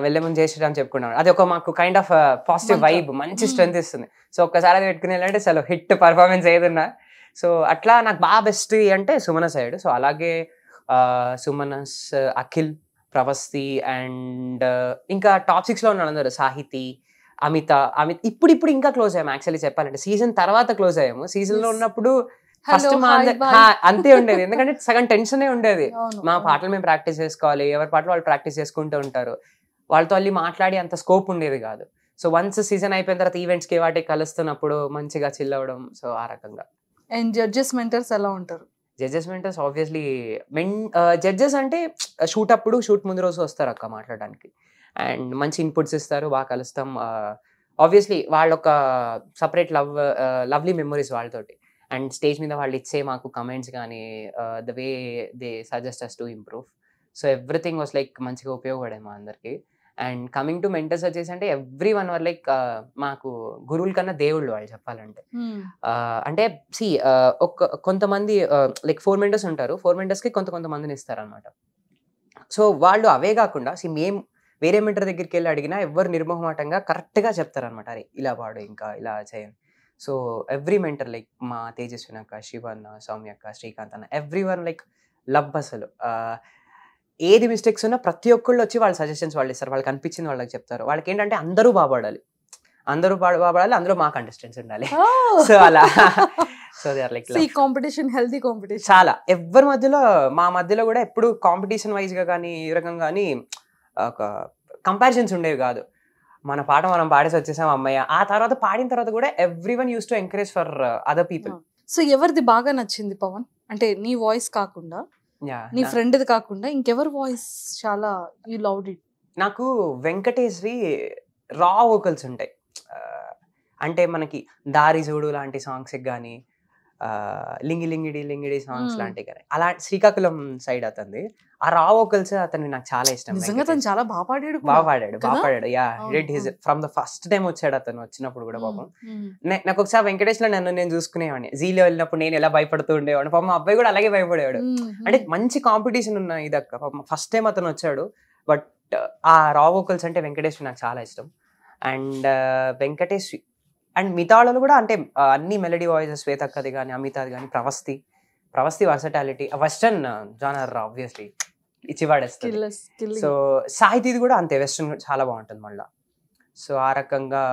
వెళ్ళే ముందు జై శ్రీరామ్ చెప్పుకున్నాను అది ఒక మాకు కైండ్ ఆఫ్ పాజిటివ్ వైబ్ మంచి స్ట్రెంత్ ఇస్తుంది సో ఒక్కసారి అది పెట్టుకుని వెళ్ళంటే అసలు హిట్ పర్ఫార్మెన్స్ ఏదన్నా సో అట్లా నాకు బాగా బెస్ట్ అంటే సుమనస్ సైడ్ సో అలాగే సుమనస్ అఖిల్ ప్రవస్తి అండ్ ఇంకా టాప్ సిక్స్లో ఉన్నాడు అందరు సాహితి అమిత అమిత్ ఇప్పుడు ఇప్పుడు ఇంకా క్లోజ్ అయ్యాము యాక్చువల్లీ చెప్పాలంటే సీజన్ తర్వాత క్లోజ్ అయ్యాము సీజన్ లో ఉన్నప్పుడు ఫస్ట్ మా అంతే ఉండేది ఎందుకంటే సగం టెన్షనే ఉండేది మా పాటలు మేము ప్రాక్టీస్ చేసుకోవాలి ఎవరి పాటలు వాళ్ళు ప్రాక్టీస్ చేసుకుంటూ ఉంటారు వాళ్ళతో వెళ్ళి మాట్లాడి అంత స్కోప్ ఉండేది కాదు సో వన్స్ సీజన్ అయిపోయిన తర్వాత ఈవెంట్స్కి వాటికి కలుస్తున్నప్పుడు మంచిగా చిల్ అవ్వడం సో ఆ రకంగా అండ్ జడ్జెస్ మెంటర్స్ ఎలా ఉంటారు judges mentors obviously men judges అంటే షూట్ అప్పుడు షూట్ ముందు రోజు వస్తారు అక్క మాట్లాడడానికి అండ్ మంచి ఇన్పుట్స్ ఇస్తారు బాగా కలుస్తాం ఆబ్వియస్లీ వాళ్ళొక సపరేట్ లవ్ లవ్లీ మెమరీస్ వాళ్ళతోటి అండ్ స్టేజ్ మీద వాళ్ళు ఇచ్చే మాకు కమెంట్స్ కానీ the way they suggest us to improve so everything was like మంచిగా ఉపయోగపడే మా అందరికీ అండ్ కమింగ్ టు మెంటర్స్ వచ్చేసి అంటే ఎవ్రీ వన్ వర్ లైక్ మాకు గురువుల కన్నా దేవుళ్ళు వాళ్ళు చెప్పాలంటే అంటే సి ఒక కొంతమంది లైక్ ఫోర్ మెంటర్స్ ఉంటారు ఫోర్ మెంటర్స్కి కొంత కొంతమందిని ఇస్తారనమాట సో వాళ్ళు అవే కాకుండా సి మేం వేరే మెంటర్ దగ్గరికి వెళ్ళి అడిగినా ఎవరు నిర్మోహమాటంగా కరెక్ట్గా చెప్తారనమాట అరే ఇలా వాడు ఇంకా ఇలా చేయండి సో ఎవ్రీ మెంటర్ లైక్ మా తేజస్వినక్క శివన్న సౌమ్యక్క శ్రీకాంత్ అన్న ఎవ్రీ వన్ లైక్ లబ్ అసలు ఏది మిస్టేక్స్ ఉన్నా ప్రతి ఒక్కళ్ళు వచ్చి వాళ్ళ సజెషన్స్ వాళ్ళు ఇస్తారు వాళ్ళకి అనిపించింది వాళ్ళకి చెప్తారు వాళ్ళకి ఏంటంటే అందరూ బాగుపడాలి అందరూ బాగుపడాలి అందరూ మా అండర్స్టాండ్స్ ఉండాలి సో అలా సో దే ఆర్ లైక్ ఈ కాంపిటీషన్ హెల్దీ కాంపిటీషన్ చాలా ఎవరి మధ్యలో మా మధ్యలో కూడా ఎప్పుడు కాంపిటీషన్ వైజ్గా కానీ ఈ రకంగా కానీ ఒక కంపారిజన్స్ ఉండేవి కాదు మన పాట మనం పాడేసి వచ్చేసాం అమ్మాయి ఆ తర్వాత పాడిన తర్వాత కూడా everyone used to encourage for other people so ఎవరిది బాగా నచ్చింది పవన్ అంటే నీ వాయిస్ కాకుండా నీ ఫ్రెండ్ది కాకుండా ఇంకెవరి వాయిస్ చాలా యూ లవ్ ఇట్ నాకు వెంకటేశ్వరి రా వోకల్స్ ఉంటాయి అంటే మనకి దారి చూడు లాంటి సాంగ్స్కి కానీ లింగి లింగిడి లింగిడి సాంగ్స్ లాంటివి అలా శ్రీకాకుళం సైడ్ అతనిది ఆ రా వోకల్స్ అతనికి నాకు చాలా ఇష్టం చాలా బాగా పాడాడు బాగా పాడాడు బాగా పాడాడు yeah red his from the first time వచ్చాడు అతను వచ్చినప్పుడు కూడా పాపం నాకు ఒకసారి వెంకటేష్ లో నన్ను నేను చూసుకునేవాడిని జీలో వెళ్ళినప్పుడు నేను ఎలా భయపడుతూ ఉండేవాడు పాపం అబ్బాయి కూడా అలాగే భయపడేవాడు అంటే మంచి కాంపిటీషన్ ఉన్న ఇదక్క పాపం ఫస్ట్ టైం అతను వచ్చాడు బట్ ఆ రా వోకల్స్ అంటే వెంకటేష్ నాకు చాలా ఇష్టం అండ్ వెంకటేష్ అండ్ మితాళలు కూడా అంటే అన్ని మెలడీ వాయిసెస్ శ్వేతక్కది కానీ అమితాది కానీ Pravasthi Pravasthi versatility western genre obviously ఇచ్చి సో సాహితీది కూడా అంతే వెస్టర్న్ చాలా బాగుంటుంది మళ్ళీ సో ఆ రకంగా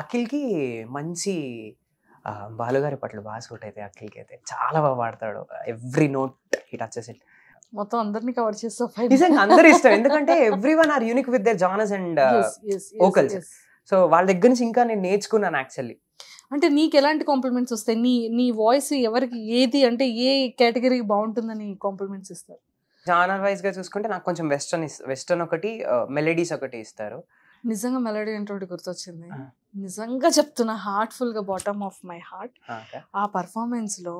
అఖిల్కి మంచి బాలుగారి పట్ల బాగా సూట్ అయితే అఖిల్కి అయితే చాలా బాగా పాడతాడు ఎవ్రీ నోట్ హిట్ వచ్చేసి మొత్తం అందరినీ కవర్ చేస్తా నిజంగా అందరు ఇష్టం ఎందుకంటే everyone are unique with their genres and vocals so వాళ్ళ దగ్గర నుంచి ఇంకా నేను నేర్చుకున్నాను యాక్చువల్లీ అంటే నీకు ఎలాంటి కాంప్లిమెంట్స్ వస్తాయి నీ నీ వాయిస్ ఎవరికి ఏది అంటే ఏ కేటగిరీ బాగుంటుందని కాంప్లిమెంట్స్ ఇస్తారు జానర్ గా చూసుకుంటే నాకు కొంచెం వెస్ట్రన్ వెస్ట్రన్ ఒకటి మెలడీస్ ఒకటి ఇస్తారు నిజంగా మెలడీ అంటే గుర్తొచ్చింది నిజంగా చెప్తున్నా హార్ట్ఫుల్ గా బాటమ్ ఆఫ్ మై హార్ట్ ఆ పర్ఫార్మెన్స్ లో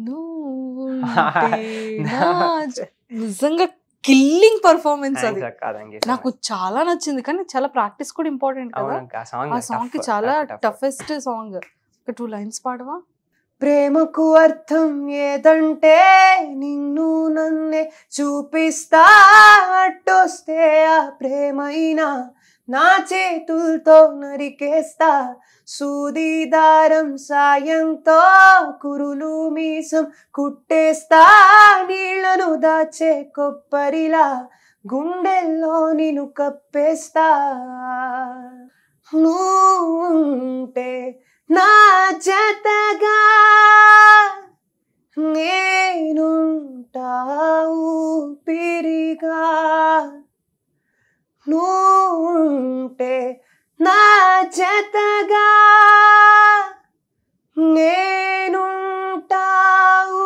నిజంగా కిల్లింగ్ పర్ఫార్మెన్స్ అది నాకు చాలా నచ్చింది కానీ చాలా ప్రాక్టీస్ కూడా ఇంపార్టెంట్ కదా ఆ సాంగ్ కి చాలా టఫెస్ట్ సాంగ్ టూ లైన్స్ పాడవా ప్రేమకు అర్థం ఏదంటే నిన్ను నన్నే చూపిస్తా అట్టొస్తే ఆ ప్రేమైనా నా చేతులతో నరికేస్తా సూదిదారం సాయంతో కురులు మీసం కుట్టేస్తా నీళ్లను దాచే కొప్పరిలా గుండెల్లో నేను కప్పేస్తా నువ్వుంటే నా చెత్తగా నేనుంటా ఊపిరిగా నూంటే నా చేతగా నేనుంటావు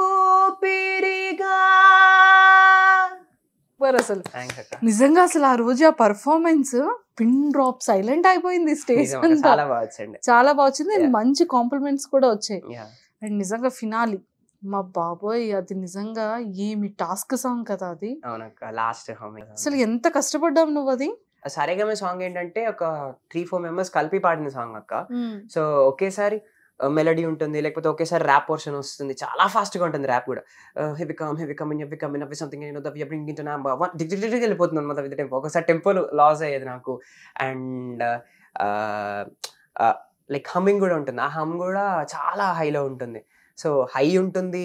నిజంగా అసలు ఆ రోజు ఆ పర్ఫార్మెన్స్ పిన్ డ్రాప్ సైలెంట్ అయిపోయింది స్టేజ్ చాలా బాగా చాలా బాగా వచ్చింది మంచి కాంప్లిమెంట్స్ కూడా వచ్చాయి అండ్ నిజంగా ఫినాలి మా బాబోయ్ అది నిజంగా ఏమి టాస్క్ సాంగ్ కదా అది లాస్ట్ అసలు ఎంత కష్టపడ్డావు నువ్వు అది సరేగమే సాంగ్ ఏంటంటే ఒక త్రీ ఫోర్ మెంబర్స్ కలిపి పాడిన సాంగ్ అక్క సో ఒకేసారి మెలడీ ఉంటుంది లేకపోతే ఒకేసారి ర్యాప్ పోర్షన్ వస్తుంది చాలా ఫాస్ట్గా ఉంటుంది ర్యాప్ కూడా heavy come heavy come heavy come heavy something నేను దవ్య బ్రింగ్ నా వెళ్ళిపోతుంది అనమాట విత్ టెంపో ఒకసారి టెంపో లాస్ అయ్యేది నాకు అండ్ లైక్ హమ్మింగ్ కూడా ఉంటుంది ఆ హమ్ కూడా చాలా హైలో ఉంటుంది సో హై ఉంటుంది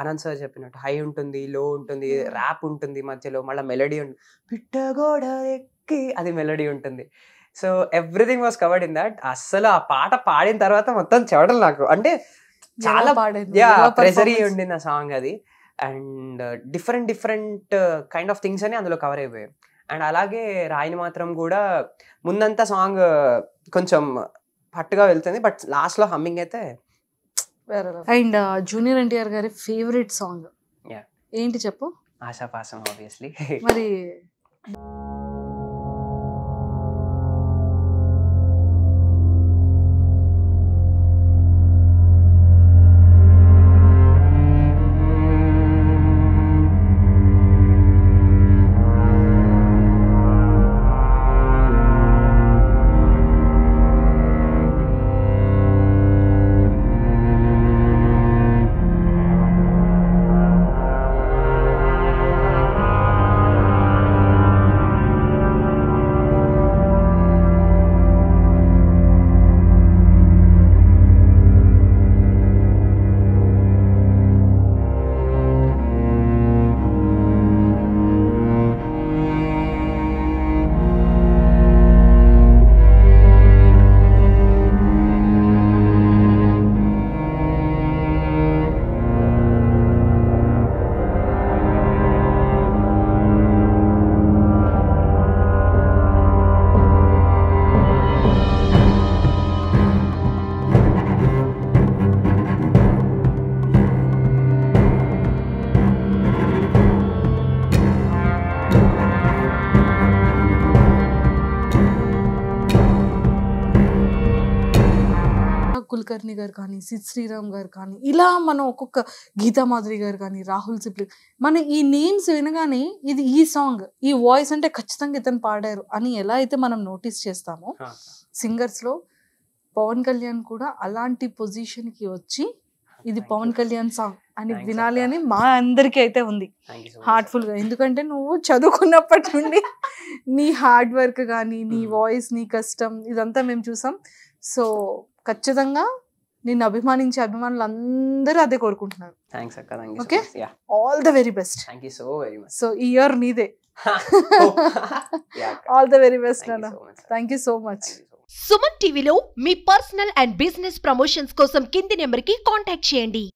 అనంత్ సార్ చెప్పినట్టు హై ఉంటుంది లో ఉంటుంది ర్యాప్ ఉంటుంది మధ్యలో మళ్ళీ మెలడీ ఉంటుంది పిట్టగోడ ఎక్కి అది మెలడీ ఉంటుంది so everything was covered in that అస్సలు ఆ పాట పాడిన తర్వాత మొత్తం చెవడం నాకు అంటే చాలా పాడింది ప్రెజరీ ఉండింది ఆ సాంగ్ అది and different different kind of things అని అందులో కవర్ అయిపోయాయి అండ్ అలాగే రాయిని మాత్రం కూడా ముందంతా సాంగ్ కొంచెం పట్టుగా వెళ్తుంది బట్ లాస్ట్లో హమ్మింగ్ అయితే అండ్ జూనియర్ ఎన్టీఆర్ గారి ఫేవరెట్ సాంగ్ ఏంటి చెప్పు ఆశాపాసం ఆబ్వియస్లీ మరి కుల్కర్ణి గారు కానీ సిద్ శ్రీరామ్ గారు కానీ ఇలా మనం ఒక్కొక్క గీతా మాధురి గారు కానీ రాహుల్ సిప్లి మన ఈ నేమ్స్ వినగానే ఇది ఈ సాంగ్ ఈ వాయిస్ అంటే ఖచ్చితంగా ఇతను పాడారు అని ఎలా అయితే మనం నోటీస్ చేస్తామో సింగర్స్లో పవన్ కళ్యాణ్ కూడా అలాంటి పొజిషన్కి వచ్చి ఇది పవన్ కళ్యాణ్ సాంగ్ అని వినాలి అని మా అందరికీ అయితే ఉంది హార్ట్ఫుల్గా ఎందుకంటే నువ్వు చదువుకున్నప్పటి నుండి నీ హార్డ్ వర్క్ కానీ నీ వాయిస్ hmm. నీ కష్టం ఇదంతా మేము చూసాం సో ఖచ్చితంగా నిన్ను అభిమానించే అభిమానులు అందరూ అదే కోరుకుంటున్నారు థ్యాంక్స్ అక్క okay all the very best thank you so very much so ఈ ఇయర్ నీదే ఆల్ ద వెరీ బెస్ట్ నాన్న thank you so much Suman టీవీలో మీ పర్సనల్ అండ్ బిజినెస్ ప్రమోషన్స్ కోసం కింది నెంబర్కి కాంటాక్ట్ చేయండి